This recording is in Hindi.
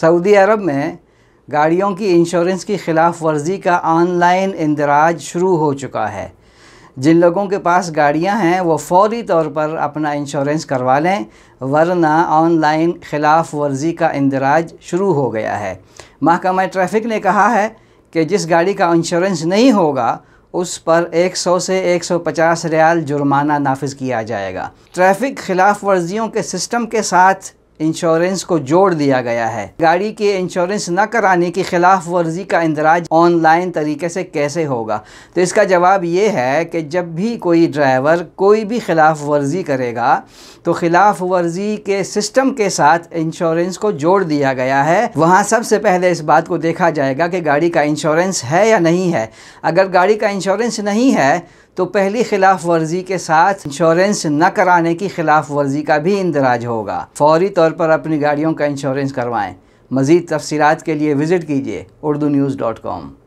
सऊदी अरब में गाड़ियों की इंश्योरेंस की ख़िलाफ़ वर्जी का ऑनलाइन इंदराज शुरू हो चुका है जिन लोगों के पास गाड़ियां हैं वो फौरी तौर पर अपना इंश्योरेंस करवा लें वरना ऑनलाइन ख़िलाफ़ वर्जी का इंदराज शुरू हो गया है महकमा ट्रैफिक ने कहा है कि जिस गाड़ी का इंश्योरेंस नहीं होगा उस पर 100 से 150 रियाल जुर्माना नाफिज किया जाएगा ट्रैफिक ख़िलाफ़ वर्जियों के सिस्टम के साथ इंश्योरेंस को जोड़ दिया गया है गाड़ी के इंश्योरेंस न कराने की खिलाफ वर्जी का इंदराज ऑनलाइन तरीके से कैसे होगा तो इसका जवाब ये है कि जब भी कोई ड्राइवर कोई भी खिलाफ वर्जी करेगा तो खिलाफ वर्जी के सिस्टम के साथ इंश्योरेंस को जोड़ दिया गया है वहाँ सबसे पहले इस बात को देखा जाएगा कि गाड़ी का इंश्योरेंस है या नहीं है अगर गाड़ी का इंश्योरेंस नहीं है तो पहली खिलाफ वर्जी के साथ इंश्योरेंस न कराने की खिलाफ वर्जी का भी इंदराज होगा फौरी तौर तौर पर अपनी गाड़ियों का इंश्योरेंस करवाएं मज़ीद तफसीत के लिए विज़िट कीजिए उर्दू न्यूज़ डॉट कॉम